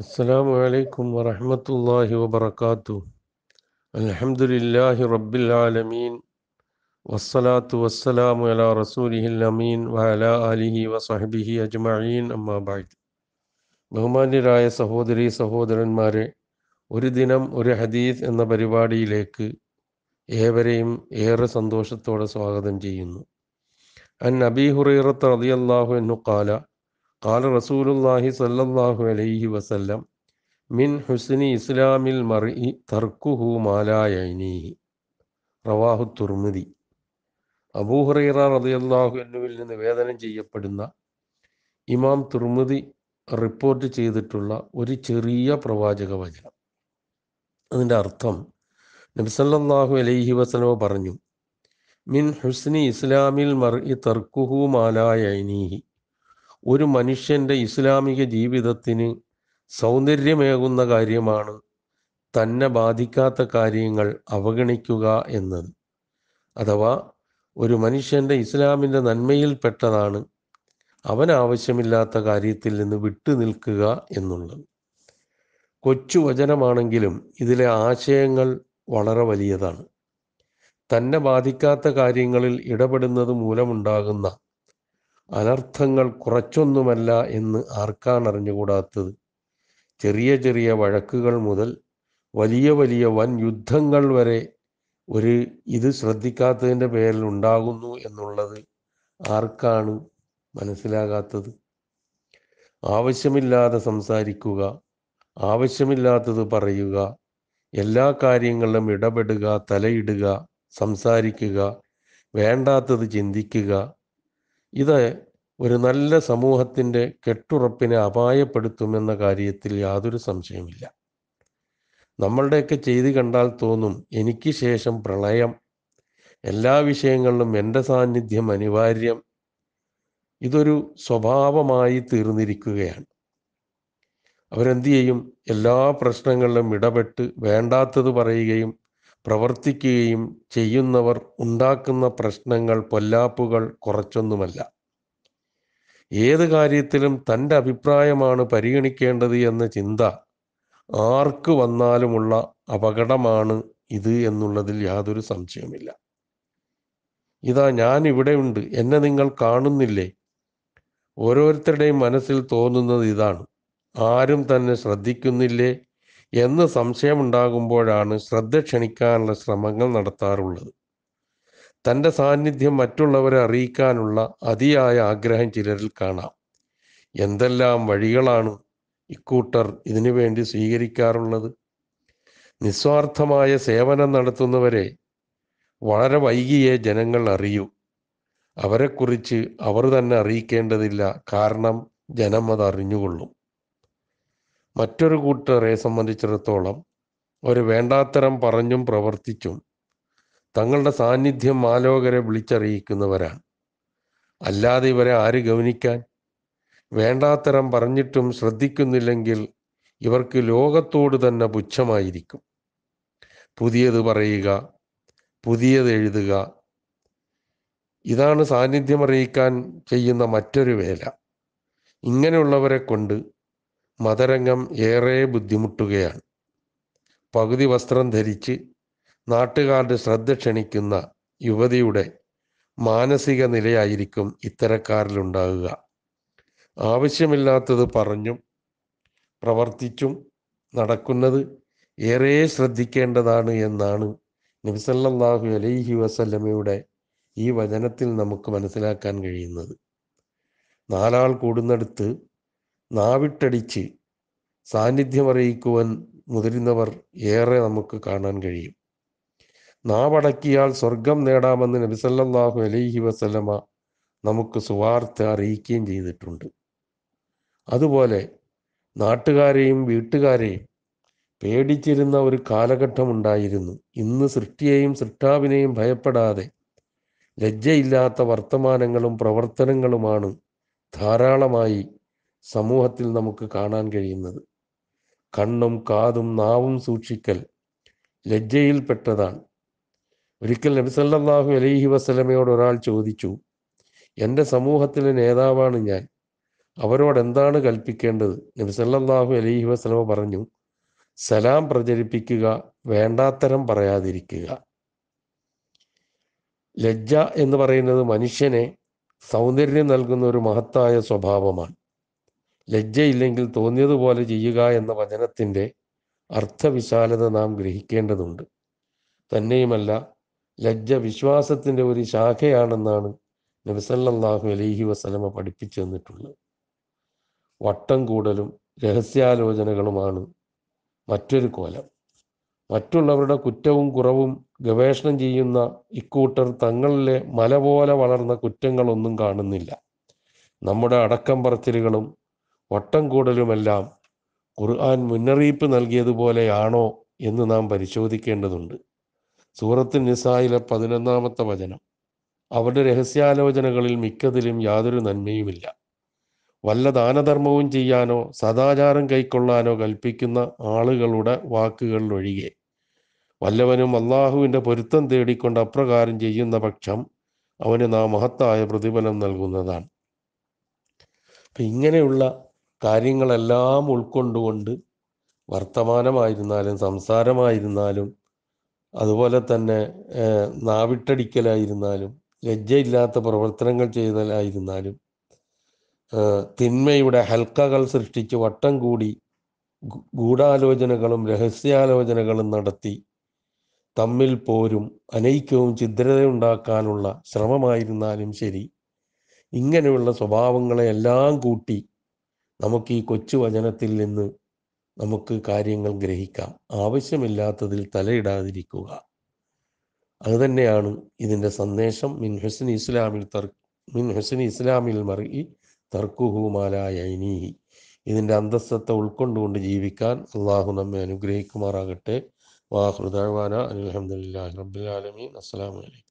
السلام عليكم ورحمة الله وبركاته الحمد لله رب العالمين والصلاة والسلام على رسوله الأمين وعلى آله وصحبه أجمعين أما بعد ബഹുമാന്യരായ സഹോദരി സഹോദരന്മാരെ ഒരു ദിനം ഒരു ഹദീസ് എന്ന പരിപാടിയിലേക്ക് ഏവരെയും ഏറെ സന്തോഷത്തോടെ സ്വാഗതം ചെയ്യുന്നു അൻ അബി ഹുറൈറത്ത് റതിയല്ലാഹു എന്നു കാല قال رسول الله صلى الله عليه وسلم من حسن إسلام المرء تركه ما لا يعنيه رواه ابو هريره رضي الله എന്നുവിൽ നിന്ന് വേദനം ചെയ്യപ്പെടുന്ന ഇമാം തുർമുദി റിപ്പോർട്ട് ചെയ്തിട്ടുള്ള ഒരു ചെറിയ പ്രവാചക വചനം അതിൻ്റെ അർത്ഥം നബിസല്ലാഹു അലൈഹി വസനോ പറഞ്ഞു മിൻ ഹുസ്നി ഇസ്ലാമിൽ മർ ഇ തർക്കുഹു ഇനീഹി ഒരു മനുഷ്യൻ്റെ ഇസ്ലാമിക ജീവിതത്തിന് സൗന്ദര്യമേകുന്ന കാര്യമാണ് തന്നെ ബാധിക്കാത്ത കാര്യങ്ങൾ അവഗണിക്കുക എന്നത് അഥവാ ഒരു മനുഷ്യൻ്റെ ഇസ്ലാമിൻ്റെ നന്മയിൽപ്പെട്ടതാണ് അവൻ ആവശ്യമില്ലാത്ത കാര്യത്തിൽ നിന്ന് വിട്ടു നിൽക്കുക എന്നുള്ളത് കൊച്ചു വചനമാണെങ്കിലും ഇതിലെ ആശയങ്ങൾ വളരെ വലിയതാണ് തന്നെ ബാധിക്കാത്ത കാര്യങ്ങളിൽ ഇടപെടുന്നത് മൂലമുണ്ടാകുന്ന അനർത്ഥങ്ങൾ കുറച്ചൊന്നുമല്ല എന്ന് ആർക്കാൻ അറിഞ്ഞുകൂടാത്തത് ചെറിയ ചെറിയ വഴക്കുകൾ മുതൽ വലിയ വലിയ വൻ യുദ്ധങ്ങൾ വരെ ഒരു ഇത് ശ്രദ്ധിക്കാത്തതിൻ്റെ പേരിൽ ഉണ്ടാകുന്നു എന്നുള്ളത് ആർക്കാണ് മനസ്സിലാകാത്തത് ആവശ്യമില്ലാതെ സംസാരിക്കുക ആവശ്യമില്ലാത്തത് പറയുക എല്ലാ കാര്യങ്ങളിലും ഇടപെടുക തലയിടുക സംസാരിക്കുക വേണ്ടാത്തത് ചിന്തിക്കുക ഇത് ഒരു നല്ല സമൂഹത്തിൻ്റെ കെട്ടുറപ്പിനെ അപായപ്പെടുത്തുമെന്ന കാര്യത്തിൽ യാതൊരു സംശയമില്ല നമ്മളുടെയൊക്കെ ചെയ്തു കണ്ടാൽ തോന്നും എനിക്ക് ശേഷം പ്രളയം എല്ലാ വിഷയങ്ങളിലും എൻ്റെ സാന്നിധ്യം അനിവാര്യം ഇതൊരു സ്വഭാവമായി തീർന്നിരിക്കുകയാണ് അവരെന്ത് ചെയ്യും എല്ലാ പ്രശ്നങ്ങളിലും ഇടപെട്ട് വേണ്ടാത്തത് പറയുകയും പ്രവർത്തിക്കുകയും ചെയ്യുന്നവർ ഉണ്ടാക്കുന്ന പ്രശ്നങ്ങൾ പൊല്ലാപ്പുകൾ കുറച്ചൊന്നുമല്ല ഏത് കാര്യത്തിലും തൻ്റെ അഭിപ്രായമാണ് പരിഗണിക്കേണ്ടത് എന്ന ചിന്ത ആർക്ക് വന്നാലുമുള്ള അപകടമാണ് ഇത് എന്നുള്ളതിൽ യാതൊരു സംശയവുമില്ല ഇതാ ഞാൻ ഇവിടെയുണ്ട് എന്നെ നിങ്ങൾ കാണുന്നില്ലേ ഓരോരുത്തരുടെയും മനസ്സിൽ തോന്നുന്നത് ഇതാണ് ആരും തന്നെ ശ്രദ്ധിക്കുന്നില്ലേ എന്ന് സംശയമുണ്ടാകുമ്പോഴാണ് ശ്രദ്ധ ക്ഷണിക്കാനുള്ള ശ്രമങ്ങൾ നടത്താറുള്ളത് തൻ്റെ സാന്നിധ്യം മറ്റുള്ളവരെ അറിയിക്കാനുള്ള അതിയായ ആഗ്രഹം ചിലരിൽ കാണാം എന്തെല്ലാം വഴികളാണ് ഇക്കൂട്ടർ ഇതിനു വേണ്ടി സ്വീകരിക്കാറുള്ളത് നിസ്വാർത്ഥമായ സേവനം നടത്തുന്നവരെ വളരെ വൈകിയെ ജനങ്ങൾ അറിയൂ അവരെക്കുറിച്ച് അവർ തന്നെ അറിയിക്കേണ്ടതില്ല കാരണം ജനം അത് അറിഞ്ഞുകൊള്ളും മറ്റൊരു കൂട്ടരെ സംബന്ധിച്ചിടത്തോളം ഒരു വേണ്ടാത്തരം പറഞ്ഞും പ്രവർത്തിച്ചും തങ്ങളുടെ സാന്നിധ്യം ആലോകരെ വിളിച്ചറിയിക്കുന്നവരാണ് അല്ലാതെ ഇവരെ ആര് ഗവനിക്കാൻ വേണ്ടാത്തരം പറഞ്ഞിട്ടും ശ്രദ്ധിക്കുന്നില്ലെങ്കിൽ ഇവർക്ക് ലോകത്തോട് തന്നെ പുച്ഛമായിരിക്കും പുതിയത് പറയുക പുതിയത് എഴുതുക ഇതാണ് സാന്നിധ്യം അറിയിക്കാൻ ചെയ്യുന്ന മറ്റൊരു വേല ഇങ്ങനെയുള്ളവരെ കൊണ്ട് മതരംഗം ഏറെ ബുദ്ധിമുട്ടുകയാണ് പകുതി വസ്ത്രം ധരിച്ച് നാട്ടുകാരുടെ ശ്രദ്ധ ക്ഷണിക്കുന്ന യുവതിയുടെ മാനസിക നിലയായിരിക്കും ഇത്തരക്കാരിലുണ്ടാകുക ആവശ്യമില്ലാത്തത് പറഞ്ഞും പ്രവർത്തിച്ചും നടക്കുന്നത് ഏറെ ശ്രദ്ധിക്കേണ്ടതാണ് എന്നാണ് നബിസല്ലാഹു അലൈഹി വസല്ലമയുടെ ഈ വചനത്തിൽ നമുക്ക് മനസ്സിലാക്കാൻ കഴിയുന്നത് നാലാൾ കൂടുന്നിടത്ത് നാവിട്ടടിച്ച് സാന്നിധ്യമറിയിക്കുവാൻ മുതിരുന്നവർ ഏറെ നമുക്ക് കാണാൻ കഴിയും നാവടക്കിയാൽ സ്വർഗം നേടാമെന്ന് നബിസല്ലാഹു അലൈഹി വസല്ലമ നമുക്ക് സുവാർത്ത അറിയിക്കുകയും ചെയ്തിട്ടുണ്ട് അതുപോലെ നാട്ടുകാരെയും വീട്ടുകാരെയും പേടിച്ചിരുന്ന ഒരു കാലഘട്ടമുണ്ടായിരുന്നു ഇന്ന് സൃഷ്ടിയെയും സൃഷ്ടാവിനെയും ഭയപ്പെടാതെ ലജ്ജയില്ലാത്ത വർത്തമാനങ്ങളും പ്രവർത്തനങ്ങളുമാണ് ധാരാളമായി സമൂഹത്തിൽ നമുക്ക് കാണാൻ കഴിയുന്നത് കണ്ണും കാതും നാവും സൂക്ഷിക്കൽ ലജ്ജയിൽപ്പെട്ടതാണ് ഒരിക്കൽ നബി അലൈഹി വസ്ലമയോട് ഒരാൾ ചോദിച്ചു എൻ്റെ സമൂഹത്തിലെ നേതാവാണ് ഞാൻ അവരോട് എന്താണ് കൽപ്പിക്കേണ്ടത് നബി അലൈഹി വസ്ലമ പറഞ്ഞു സലാം പ്രചരിപ്പിക്കുക വേണ്ടാത്തരം പറയാതിരിക്കുക ലജ്ജ എന്ന് പറയുന്നത് മനുഷ്യനെ സൗന്ദര്യം നൽകുന്ന ഒരു മഹത്തായ സ്വഭാവമാണ് ലജ്ജയില്ലെങ്കിൽ തോന്നിയതുപോലെ ചെയ്യുക എന്ന വചനത്തിൻ്റെ അർത്ഥവിശാലത നാം ഗ്രഹിക്കേണ്ടതുണ്ട് തന്നെയുമല്ല ലജ്ജ വിശ്വാസത്തിൻ്റെ ഒരു ശാഖയാണെന്നാണ് നബിസല്ലാഹു അലൈഹി വസലമ പഠിപ്പിച്ചു തന്നിട്ടുള്ളത് വട്ടം കൂടലും രഹസ്യാലോചനകളുമാണ് മറ്റൊരു കോലം മറ്റുള്ളവരുടെ കുറ്റവും കുറവും ഗവേഷണം ചെയ്യുന്ന ഇക്കൂട്ടർ തങ്ങളിലെ മല പോലെ വളർന്ന കുറ്റങ്ങളൊന്നും കാണുന്നില്ല നമ്മുടെ അടക്കം പറച്ചിലുകളും വട്ടം കൂടലുമെല്ലാം ഖുർആൻ മുന്നറിയിപ്പ് നൽകിയതുപോലെയാണോ എന്ന് നാം പരിശോധിക്കേണ്ടതുണ്ട് സൂറത്ത് നിസായിലെ പതിനൊന്നാമത്തെ വചനം അവരുടെ രഹസ്യാലോചനകളിൽ മിക്കതിലും യാതൊരു നന്മയുമില്ല വല്ല ദാനധർമ്മവും ചെയ്യാനോ സദാചാരം കൈക്കൊള്ളാനോ കൽപ്പിക്കുന്ന ആളുകളുടെ വാക്കുകളിലൊഴികെ വല്ലവനും അള്ളാഹുവിൻ്റെ പൊരുത്തം തേടിക്കൊണ്ട് അപ്രകാരം ചെയ്യുന്ന പക്ഷം അവന് നാം മഹത്തായ പ്രതിഫലം നൽകുന്നതാണ് ഇങ്ങനെയുള്ള കാര്യങ്ങളെല്ലാം ഉൾക്കൊണ്ടുകൊണ്ട് വർത്തമാനമായിരുന്നാലും സംസാരമായിരുന്നാലും അതുപോലെ തന്നെ നാവിട്ടടിക്കലായിരുന്നാലും ലജ്ജയില്ലാത്ത പ്രവർത്തനങ്ങൾ ചെയ്തലായിരുന്നാലും തിന്മയുടെ ഹൽക്കകൾ സൃഷ്ടിച്ച് വട്ടം കൂടി ഗൂഢാലോചനകളും രഹസ്യാലോചനകളും നടത്തി തമ്മിൽ പോരും അനൈക്യവും ഛിദ്രതയുണ്ടാക്കാനുള്ള ശ്രമമായിരുന്നാലും ശരി ഇങ്ങനെയുള്ള സ്വഭാവങ്ങളെ എല്ലാം കൂട്ടി നമുക്ക് ഈ കൊച്ചു വചനത്തിൽ നിന്ന് നമുക്ക് കാര്യങ്ങൾ ഗ്രഹിക്കാം ആവശ്യമില്ലാത്തതിൽ തലയിടാതിരിക്കുക അതുതന്നെയാണ് ഇതിൻ്റെ സന്ദേശം മിൻ ഹസൻ ഇസ്ലാമിൽ തർ മിൻ ഹസൻ ഇസ്ലാമിൽ മറി തർക്കുഹുമാലായനീഹി ഇതിൻ്റെ അന്തസ്സത്തെ ഉൾക്കൊണ്ടുകൊണ്ട് ജീവിക്കാൻ അള്ളാഹു നമ്മെ അനുഗ്രഹിക്കുമാറാകട്ടെ വാഹൃദാന അലഹമുല്ലാ റബ്ബുലാലമീൻ അസ്സാം വലൈക്കും